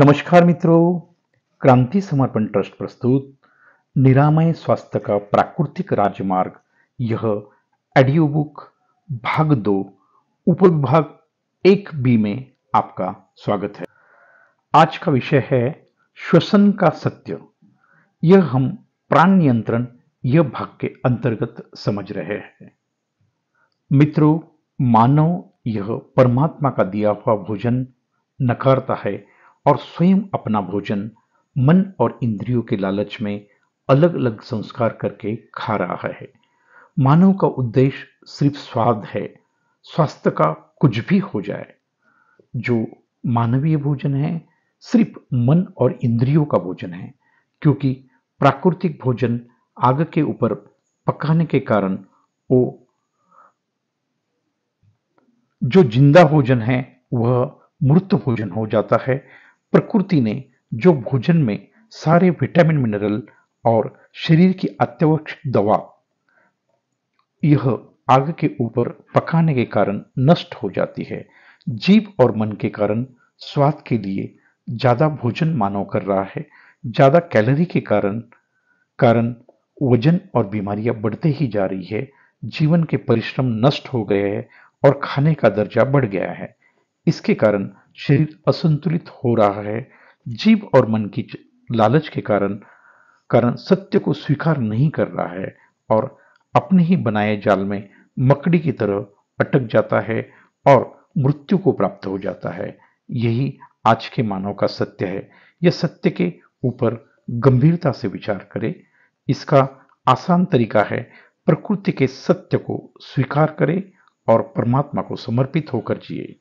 नमस्कार मित्रों क्रांति समर्पण ट्रस्ट प्रस्तुत निरामय स्वास्थ्य का प्राकृतिक राजमार्ग यह ऑडियो बुक भाग दो उपविभाग एक बी में आपका स्वागत है आज का विषय है श्वसन का सत्य यह हम प्राण नियंत्रण यह भाग के अंतर्गत समझ रहे हैं मित्रों मानव यह परमात्मा का दिया हुआ भोजन नकारता है और स्वयं अपना भोजन मन और इंद्रियों के लालच में अलग अलग संस्कार करके खा रहा है मानव का उद्देश्य सिर्फ स्वाद है स्वास्थ्य का कुछ भी हो जाए जो मानवीय भोजन है सिर्फ मन और इंद्रियों का भोजन है क्योंकि प्राकृतिक भोजन आग के ऊपर पकाने के कारण वो जो जिंदा भोजन है वह मृत भोजन हो जाता है प्रकृति ने जो भोजन में सारे विटामिन मिनरल और शरीर की अत्यावश्यक दवा यह आग के ऊपर पकाने के कारण नष्ट हो जाती है जीव और मन के कारण स्वाद के लिए ज़्यादा भोजन मानव कर रहा है ज़्यादा कैलोरी के कारण कारण वजन और बीमारियां बढ़ते ही जा रही है जीवन के परिश्रम नष्ट हो गए हैं और खाने का दर्जा बढ़ गया है इसके कारण शरीर असंतुलित हो रहा है जीव और मन की लालच के कारण कारण सत्य को स्वीकार नहीं कर रहा है और अपने ही बनाए जाल में मकड़ी की तरह अटक जाता है और मृत्यु को प्राप्त हो जाता है यही आज के मानव का सत्य है यह सत्य के ऊपर गंभीरता से विचार करें इसका आसान तरीका है प्रकृति के सत्य को स्वीकार करें और परमात्मा को समर्पित होकर जिए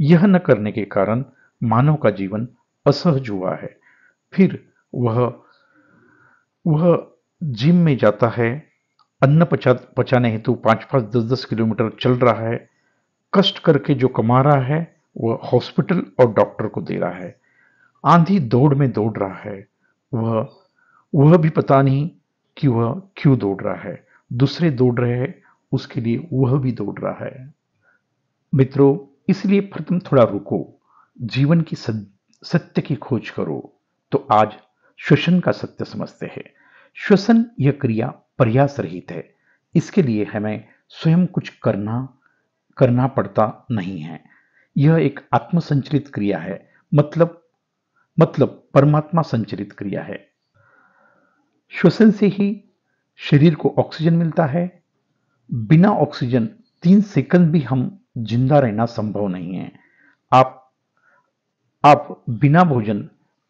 यह न करने के कारण मानव का जीवन असहज हुआ है फिर वह वह जिम में जाता है अन्न पचा पचाने हेतु पांच पांच दस दस किलोमीटर चल रहा है कष्ट करके जो कमा रहा है वह हॉस्पिटल और डॉक्टर को दे रहा है आंधी दौड़ में दौड़ रहा है वह वह भी पता नहीं कि वह क्यों दौड़ रहा है दूसरे दौड़ रहे हैं उसके लिए वह भी दौड़ रहा है मित्रों इसलिए प्रथम तुम थोड़ा रुको जीवन की सत्य की खोज करो तो आज श्वसन का सत्य समझते हैं श्वसन यह क्रिया प्रयास रहित है इसके लिए हमें स्वयं कुछ करना करना पड़ता नहीं है यह एक आत्मसंचलित क्रिया है मतलब मतलब परमात्मा संचलित क्रिया है श्वसन से ही शरीर को ऑक्सीजन मिलता है बिना ऑक्सीजन तीन सेकंड भी हम जिंदा रहना संभव नहीं है आप आप बिना भोजन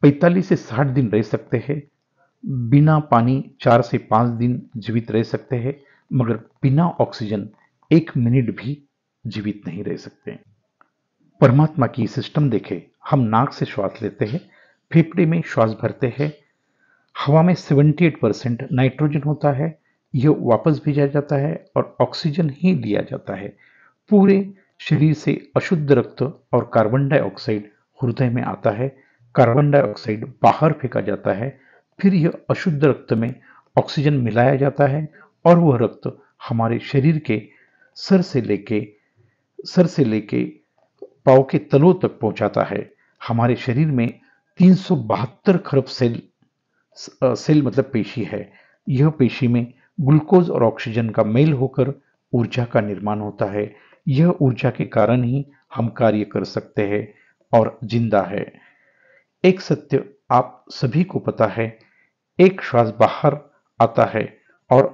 45 से 60 दिन रह सकते हैं बिना पानी चार से 5 दिन जीवित रह सकते हैं मगर बिना ऑक्सीजन एक मिनट भी जीवित नहीं रह सकते परमात्मा की सिस्टम देखें हम नाक से श्वास लेते हैं फेफड़े में श्वास भरते हैं हवा में 78 परसेंट नाइट्रोजन होता है यह वापस भेजा जाता है और ऑक्सीजन ही दिया जाता है पूरे शरीर से अशुद्ध रक्त और कार्बन डाइऑक्साइड हृदय में आता है कार्बन डाइऑक्साइड बाहर फेंका जाता है फिर यह अशुद्ध रक्त में ऑक्सीजन मिलाया जाता है और वह रक्त हमारे शरीर के सर से लेके सर से लेके पाव के तलों तक पहुंचाता है हमारे शरीर में तीन खरब सेल सेल मतलब पेशी है यह पेशी में ग्लूकोज और ऑक्सीजन का मेल होकर ऊर्जा का निर्माण होता है यह ऊर्जा के कारण ही हम कार्य कर सकते हैं और जिंदा है एक सत्य आप सभी को पता है एक श्वास बाहर आता है और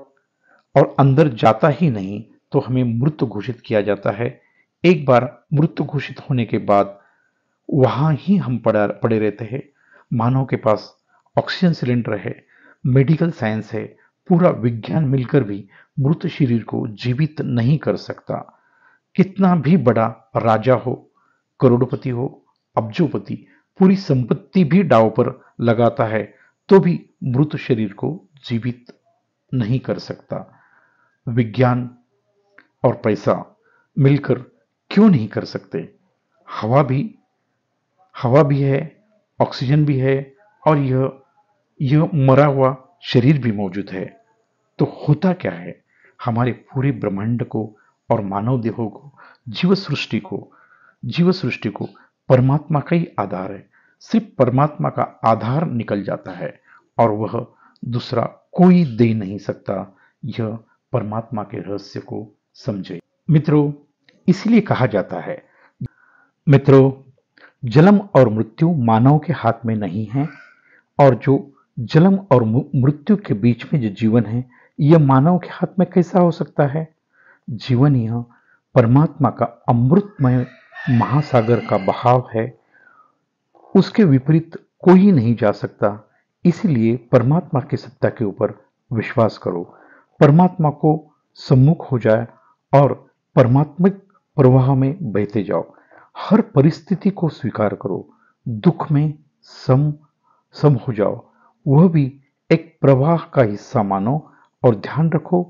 और अंदर जाता ही नहीं तो हमें मृत घोषित किया जाता है एक बार मृत घोषित होने के बाद वहां ही हम पड़ा पड़े रहते हैं मानव के पास ऑक्सीजन सिलेंडर है मेडिकल साइंस है पूरा विज्ञान मिलकर भी मृत शरीर को जीवित नहीं कर सकता कितना भी बड़ा राजा हो करोड़पति हो अब्जोपति पूरी संपत्ति भी डाव पर लगाता है तो भी मृत शरीर को जीवित नहीं कर सकता विज्ञान और पैसा मिलकर क्यों नहीं कर सकते हवा भी हवा भी है ऑक्सीजन भी है और यह यह मरा हुआ शरीर भी मौजूद है तो होता क्या है हमारे पूरे ब्रह्मांड को और मानव देहों को जीव सृष्टि को जीव सृष्टि को परमात्मा का ही आधार है सिर्फ परमात्मा का आधार निकल जाता है और वह दूसरा कोई दे नहीं सकता यह परमात्मा के रहस्य को समझे मित्रों इसलिए कहा जाता है मित्रों जन्म और मृत्यु मानव के हाथ में नहीं है और जो जन्म और मृत्यु के बीच में जो जीवन है यह मानव के हाथ में कैसा हो सकता है जीवन यह परमात्मा का अमृतमय महासागर का बहाव है उसके विपरीत कोई नहीं जा सकता इसलिए परमात्मा की सत्ता के ऊपर विश्वास करो परमात्मा को सम्मुख हो जाए और परमात्मिक प्रवाह में बहते जाओ हर परिस्थिति को स्वीकार करो दुख में सम सम हो जाओ वह भी एक प्रवाह का हिस्सा मानो और ध्यान रखो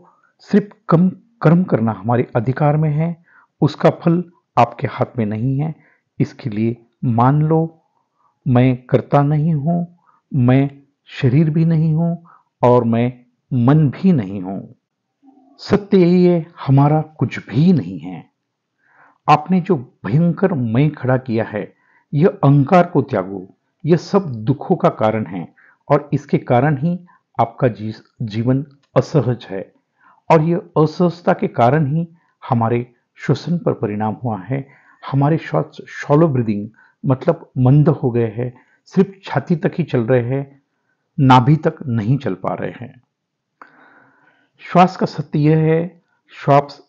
सिर्फ कम कर्म करना हमारे अधिकार में है उसका फल आपके हाथ में नहीं है इसके लिए मान लो मैं करता नहीं हूं मैं शरीर भी नहीं हूं और मैं मन भी नहीं हूं सत्य यही है हमारा कुछ भी नहीं है आपने जो भयंकर मैं खड़ा किया है यह अहंकार को त्यागो यह सब दुखों का कारण है और इसके कारण ही आपका जीवन असहज है और ये अस्वस्थता के कारण ही हमारे श्वसन पर परिणाम हुआ है हमारे श्वास शॉलो ब्रीदिंग मतलब मंद हो गए हैं सिर्फ छाती तक ही चल रहे हैं नाभि तक नहीं चल पा रहे हैं श्वास का सत्य यह है श्वास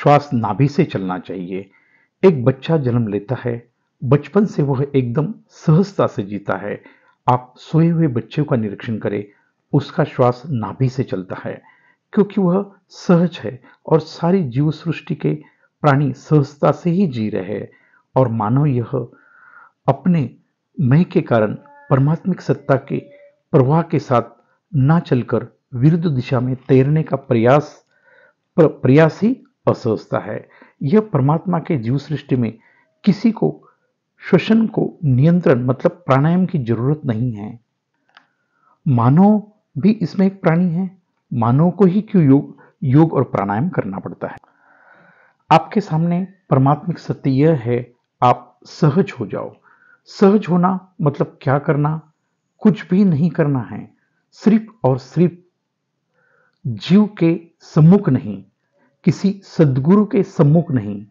श्वास नाभि से चलना चाहिए एक बच्चा जन्म लेता है बचपन से वह एकदम सहजता से जीता है आप सोए हुए बच्चे का निरीक्षण करें उसका श्वास नाभि से चलता है क्योंकि वह सहज है और सारी जीव सृष्टि के प्राणी सहजता से ही जी रहे हैं और मानव यह अपने मय के कारण परमात्मिक सत्ता के प्रवाह के साथ ना चलकर विरुद्ध दिशा में तैरने का प्रयास प्र, प्रयास ही असहजता है यह परमात्मा के जीव सृष्टि में किसी को श्वसन को नियंत्रण मतलब प्राणायाम की जरूरत नहीं है मानव भी इसमें एक प्राणी है मानव को ही क्यों योग योग और प्राणायाम करना पड़ता है आपके सामने परमात्मिक सत्य यह है आप सहज हो जाओ सहज होना मतलब क्या करना कुछ भी नहीं करना है सिर्फ और सिर्फ जीव के सम्मुख नहीं किसी सदगुरु के सम्मुख नहीं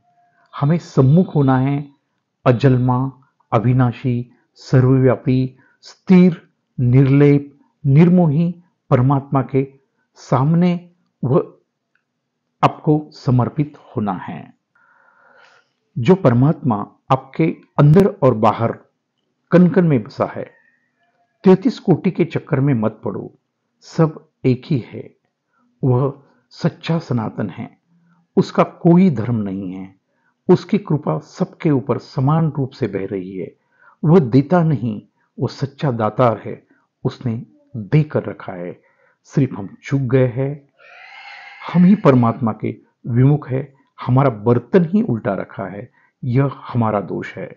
हमें सम्मुख होना है अजलमा अविनाशी सर्वव्यापी स्थिर निर्लेप निर्मोही परमात्मा के सामने वह आपको समर्पित होना है जो परमात्मा आपके अंदर और बाहर कनकन में बसा है तैतीस कोटि के चक्कर में मत पड़ो सब एक ही है वह सच्चा सनातन है उसका कोई धर्म नहीं है उसकी कृपा सबके ऊपर समान रूप से बह रही है वह देता नहीं वह सच्चा दाता है उसने देकर रखा है सिर्फ हम चुग गए हैं हम ही परमात्मा के विमुख है हमारा बर्तन ही उल्टा रखा है यह हमारा दोष है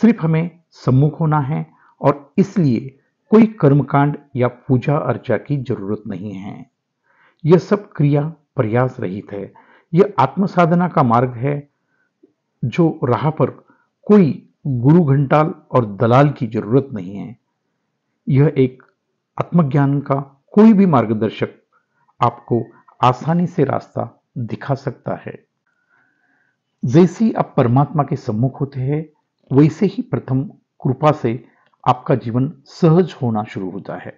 सिर्फ हमें सम्मुख होना है और इसलिए कोई कर्मकांड या पूजा अर्चा की जरूरत नहीं है यह सब क्रिया प्रयास रहित है यह आत्मसाधना का मार्ग है जो राह पर कोई गुरु घंटाल और दलाल की जरूरत नहीं है यह एक आत्मज्ञान का कोई भी मार्गदर्शक आपको आसानी से रास्ता दिखा सकता है जैसे आप परमात्मा के सम्मुख होते हैं वैसे ही प्रथम कृपा से आपका जीवन सहज होना शुरू होता है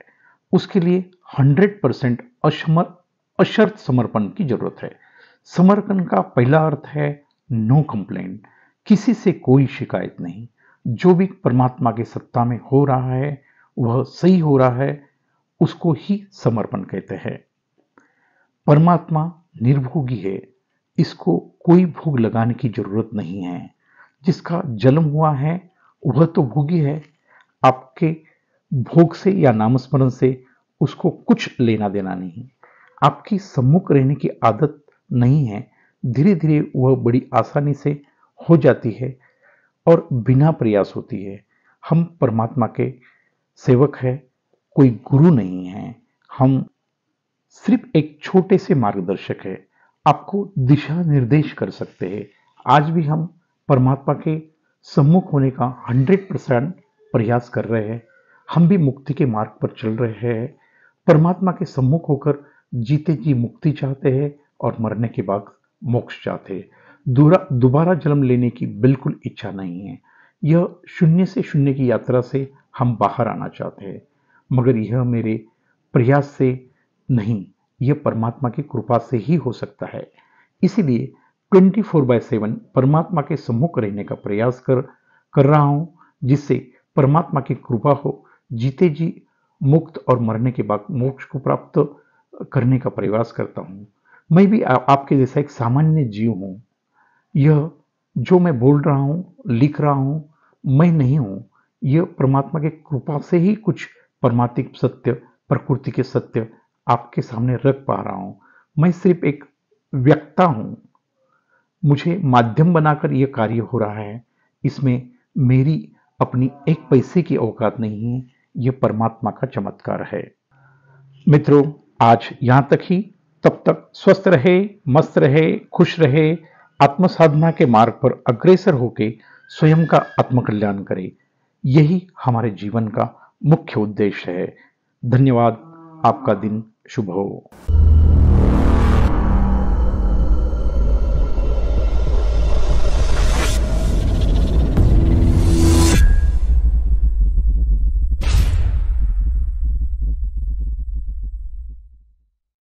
उसके लिए 100 परसेंट अशमर अशर्त समर्पण की जरूरत है समर्पण का पहला अर्थ है नो कंप्लेन किसी से कोई शिकायत नहीं जो भी परमात्मा के सत्ता में हो रहा है वह सही हो रहा है उसको ही समर्पण कहते हैं परमात्मा निर्भोगी है इसको कोई भोग लगाने की जरूरत नहीं है जिसका जन्म हुआ है वह तो भोगी है आपके भोग से या नामस्मरण से उसको कुछ लेना देना नहीं आपकी सम्मुख रहने की आदत नहीं है धीरे धीरे वह बड़ी आसानी से हो जाती है और बिना प्रयास होती है हम परमात्मा के सेवक हैं कोई गुरु नहीं है हम सिर्फ एक छोटे से मार्गदर्शक है आपको दिशा निर्देश कर सकते हैं आज भी हम परमात्मा के सम्मुख होने का 100 परसेंट प्रयास कर रहे हैं हम भी मुक्ति के मार्ग पर चल रहे हैं परमात्मा के सम्मुख होकर जीते जी मुक्ति चाहते हैं और मरने के बाद मोक्ष चाहते हैं दोबारा जन्म लेने की बिल्कुल इच्छा नहीं है यह शून्य से शून्य की यात्रा से हम बाहर आना चाहते हैं मगर यह मेरे प्रयास से नहीं यह परमात्मा की कृपा से ही हो सकता है इसीलिए 24 फोर बाय सेवन परमात्मा के सम्मुख रहने का प्रयास कर कर रहा हूँ जिससे परमात्मा की कृपा हो जीते जी मुक्त और मरने के बाद मोक्ष को प्राप्त करने का प्रयास करता हूँ मैं भी आ, आपके जैसा एक सामान्य जीव हूँ यह जो मैं बोल रहा हूँ लिख रहा हूँ मैं नहीं हूँ यह परमात्मा की कृपा से ही कुछ परमात्मिक सत्य प्रकृति के सत्य आपके सामने रख पा रहा हूं मैं सिर्फ एक व्यक्ता हूं मुझे माध्यम बनाकर यह कार्य हो रहा है इसमें मेरी अपनी एक पैसे की औकात नहीं है यह परमात्मा का चमत्कार है मित्रों आज यहां तक ही तब तक स्वस्थ रहे मस्त रहे खुश रहे आत्म साधना के मार्ग पर अग्रेसर होकर स्वयं का आत्मकल्याण करें यही हमारे जीवन का मुख्य उद्देश्य है धन्यवाद आपका दिन शुभ हो